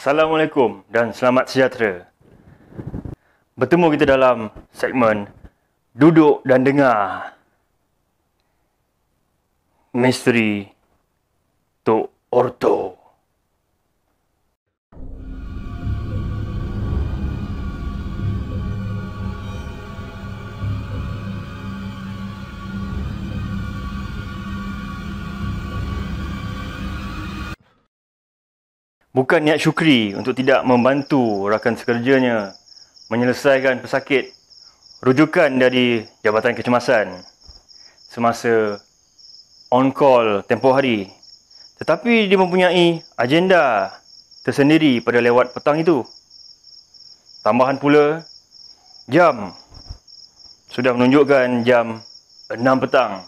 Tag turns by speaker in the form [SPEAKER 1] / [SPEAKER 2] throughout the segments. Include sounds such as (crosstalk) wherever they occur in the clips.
[SPEAKER 1] Assalamualaikum dan selamat sejahtera. Bertemu kita dalam segmen Duduk dan Dengar. Misteri Tok Orto. Orto. bukan niat syukri untuk tidak membantu rakan sekerjanya menyelesaikan pesakit rujukan dari Jabatan Kecemasan semasa on-call tempoh hari. Tetapi dia mempunyai agenda tersendiri pada lewat petang itu. Tambahan pula, jam sudah menunjukkan jam 6 petang.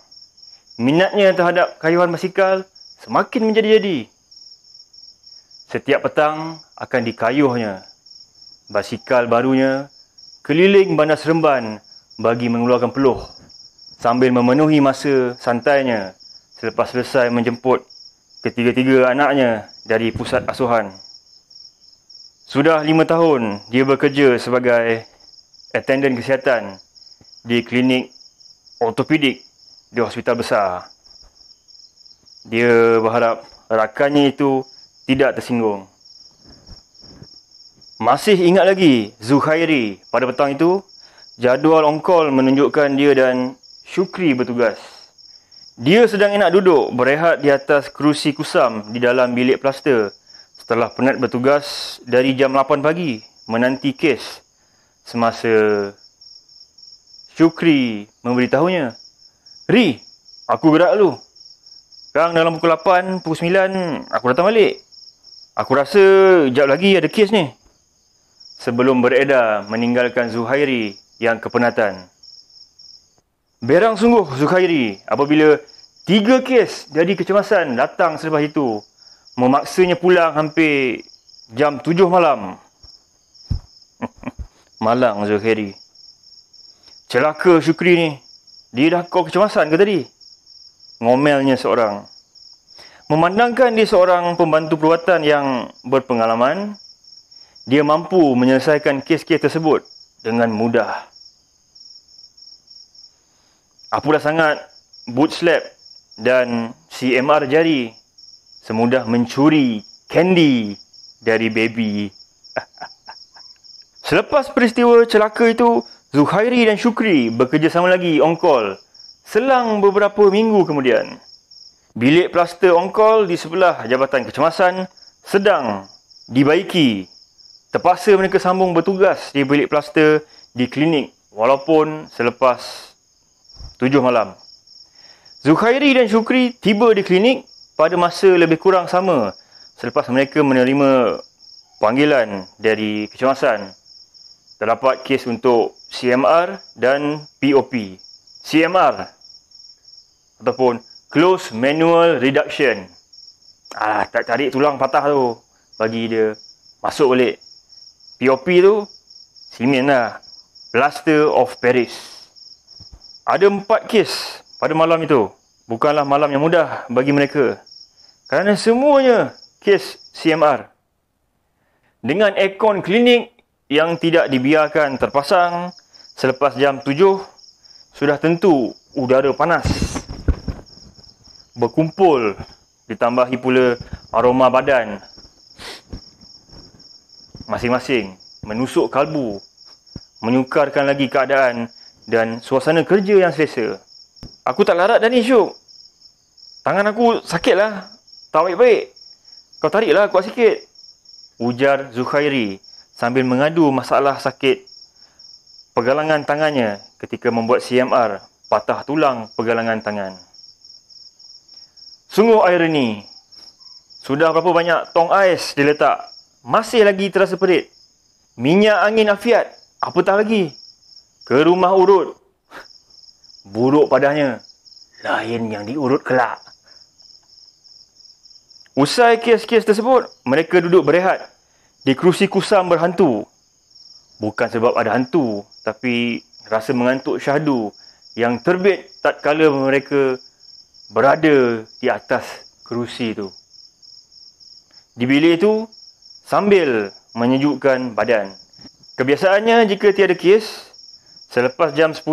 [SPEAKER 1] Minatnya terhadap kayuhan masikal semakin menjadi-jadi. Setiap petang akan dikayuhnya basikal barunya keliling bandar Seremban bagi mengeluarkan peluh sambil memenuhi masa santainya selepas selesai menjemput ketiga-tiga anaknya dari pusat asuhan. Sudah lima tahun dia bekerja sebagai attendant kesihatan di klinik ortopedik di hospital besar. Dia berharap rakannya itu tidak tersinggung. Masih ingat lagi Zuhairi pada petang itu, jadual ongkol menunjukkan dia dan Syukri bertugas. Dia sedang enak duduk berehat di atas kerusi kusam di dalam bilik plaster setelah penat bertugas dari jam 8 pagi menanti kes semasa Syukri memberitahunya. Ri, aku gerak dulu. Kang dalam pukul 8, pukul 9, aku datang balik. Aku rasa sekejap lagi ada kes ni. Sebelum beredar meninggalkan Zuhairi yang kepenatan. Berang sungguh Zuhairi apabila tiga kes jadi kecemasan datang selepas itu. Memaksanya pulang hampir jam tujuh malam. (laughs) Malang Zuhairi. Celaka Syukri ni. Dia dah kau kecemasan ke tadi? Ngomelnya seorang. Memandangkan dia seorang pembantu perubatan yang berpengalaman, dia mampu menyelesaikan kes-kes tersebut dengan mudah. Apalah sangat boot slap dan CMR jari semudah mencuri candy dari baby. (laughs) Selepas peristiwa celaka itu, Zuhairi dan Shukri bekerjasama lagi on call selang beberapa minggu kemudian. Bilik plaster ongkol di sebelah Jabatan Kecemasan sedang dibaiki. Terpaksa mereka sambung bertugas di bilik plaster di klinik walaupun selepas tujuh malam. Zukhairi dan Syukri tiba di klinik pada masa lebih kurang sama selepas mereka menerima panggilan dari kecemasan. Terdapat kes untuk CMR dan POP. CMR ataupun close manual reduction. Ah, tak cari tulang patah tu. Bagi dia masuk balik. POP tu, simen lah. plaster of Paris. Ada empat kes pada malam itu. Bukanlah malam yang mudah bagi mereka. Kerana semuanya kes CMR. Dengan aircon klinik yang tidak dibiarkan terpasang selepas jam tujuh. sudah tentu udara panas berkumpul ditambahi pula aroma badan masing-masing menusuk kalbu menyukarkan lagi keadaan dan suasana kerja yang selesa aku tak larat dan ni tangan aku sakitlah, lah tak baik-baik kau tarik kuat sikit ujar Zuhairi sambil mengadu masalah sakit pergelangan tangannya ketika membuat CMR patah tulang pergelangan tangan. Sungguh ironi. Sudah berapa banyak tong ais diletak. Masih lagi terasa perit. Minyak angin afiat. Apatah lagi. Ke rumah urut. Buruk padanya. Lain yang diurut kelak. Usai kes-kes tersebut, mereka duduk berehat di kerusi kusam berhantu. Bukan sebab ada hantu, tapi rasa mengantuk syahdu yang terbit tak kala mereka berada di atas kerusi itu. Di bilik itu, sambil menyejukkan badan. Kebiasaannya jika tiada kes, selepas jam 10,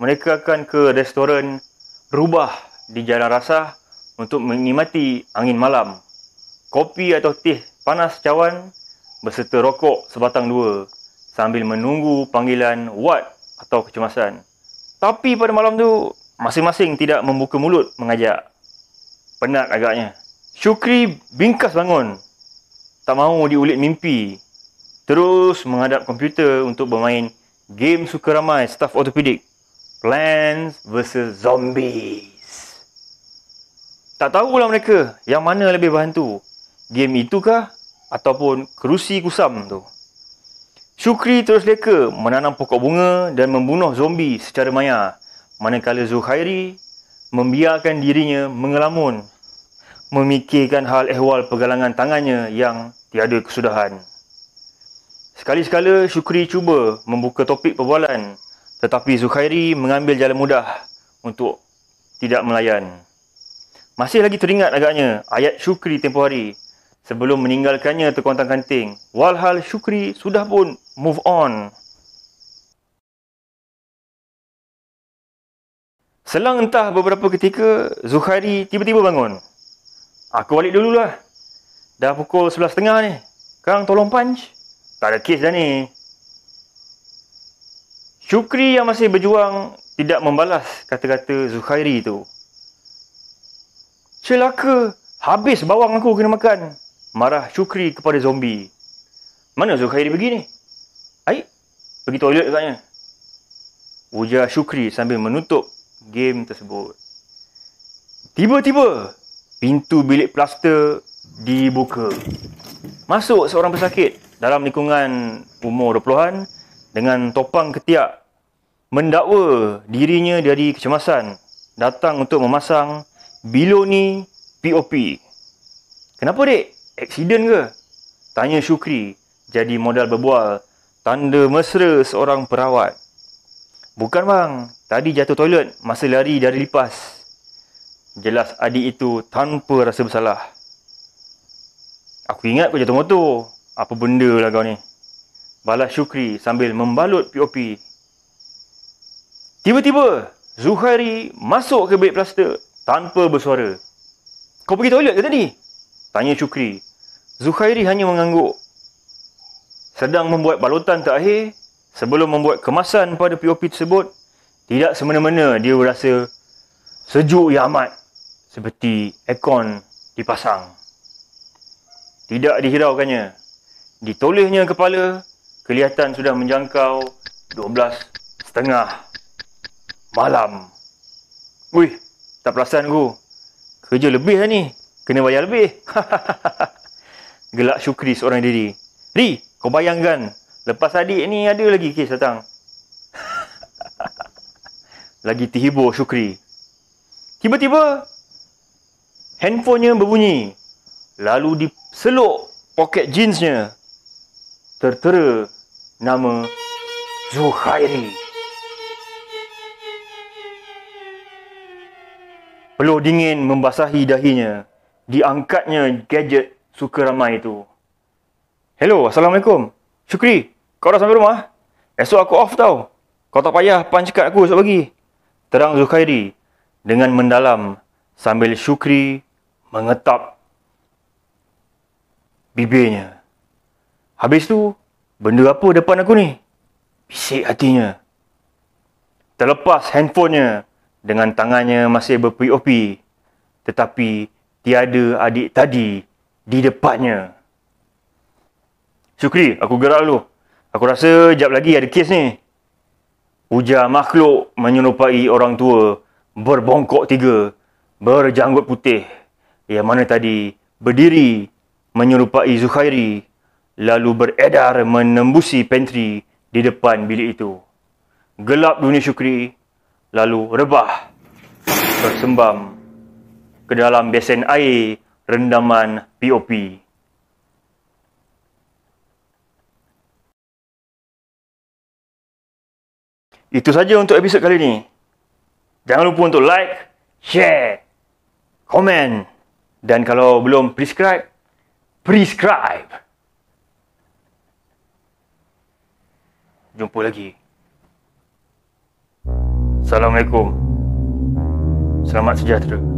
[SPEAKER 1] mereka akan ke restoran rubah di Jalan Rasah untuk menikmati angin malam. Kopi atau teh panas cawan berserta rokok sebatang dua sambil menunggu panggilan wat atau kecemasan. Tapi pada malam tu, Masing-masing tidak membuka mulut mengajak. Penat agaknya. Syukri bingkas bangun. Tak mahu diulit mimpi. Terus menghadap komputer untuk bermain game suka ramai staff orthopedic. Plants vs Zombies. Tak tahulah mereka yang mana lebih berhantu. Game itukah ataupun kerusi kusam tu. Syukri terus leka menanam pokok bunga dan membunuh zombie secara maya manakala Zuhairi membiarkan dirinya mengelamun, memikirkan hal ehwal pergelangan tangannya yang tiada kesudahan. Sekali-sekala Syukri cuba membuka topik perbualan tetapi Zuhairi mengambil jalan mudah untuk tidak melayan. Masih lagi teringat agaknya ayat Syukri tempoh hari sebelum meninggalkannya terkontang kanting. Walhal Syukri sudah pun move on. Selang entah beberapa ketika, Zuhairi tiba-tiba bangun. Aku balik dululah. Dah pukul setengah ni. Kang tolong punch. Tak ada kes dah ni. Syukri yang masih berjuang tidak membalas kata-kata Zuhairi tu. Celaka, habis bawang aku kena makan. Marah Syukri kepada zombie. Mana Zuhairi pergi ni? Aik, pergi toilet katanya. Ujar Syukri sambil menutup game tersebut. Tiba-tiba, pintu bilik plaster dibuka. Masuk seorang pesakit dalam lingkungan umur 20-an dengan topang ketiak mendakwa dirinya dari kecemasan datang untuk memasang biloni POP. Kenapa dek? Aksiden ke? Tanya Syukri jadi modal berbual tanda mesra seorang perawat. Bukan bang, tadi jatuh toilet masa lari dari lipas. Jelas adik itu tanpa rasa bersalah. Aku ingat kau jatuh motor. Apa benda lah kau ni? Balas Syukri sambil membalut POP. Tiba-tiba, Zuhairi masuk ke bilik plaster tanpa bersuara. Kau pergi toilet ke tadi? Tanya Syukri. Zuhairi hanya mengangguk. Sedang membuat balutan terakhir, sebelum membuat kemasan pada POP tersebut, tidak semena-mena dia rasa sejuk yang amat seperti aircon dipasang. Tidak dihiraukannya, ditolehnya kepala, kelihatan sudah menjangkau 12.30 malam. Wih, tak perasan ku. Kerja lebih lah ni. Kena bayar lebih. (laughs) Gelak syukri seorang diri. Ri, kau bayangkan Lepas adik ni ada lagi kes datang. (laughs) lagi terhibur Syukri. Tiba-tiba, handphonenya berbunyi. Lalu diseluk poket jeansnya. Tertera nama Zuhairi. Peluh dingin membasahi dahinya. Diangkatnya gadget suka ramai itu. Hello, Assalamualaikum. Syukri. Syukri. Kau dah sampai rumah? Esok aku off tau. Kau tak payah punch card aku esok pagi. Terang Zuhairi dengan mendalam sambil Syukri mengetap bibirnya. Habis tu, benda apa depan aku ni? Bisik hatinya. Terlepas handphonenya dengan tangannya masih ber tetapi tiada adik tadi di depannya. Syukri, aku gerak dulu. Aku rasa jap lagi ada kes ni. Ujar makhluk menyerupai orang tua berbongkok tiga, berjanggut putih. Yang mana tadi berdiri menyerupai Zuhairi lalu beredar menembusi pantry di depan bilik itu. Gelap dunia syukri lalu rebah bersembam ke dalam besen air rendaman POP. Itu saja untuk episod kali ini. Jangan lupa untuk like, share, komen dan kalau belum prescribe, prescribe. Jumpa lagi. Assalamualaikum. Selamat sejahtera.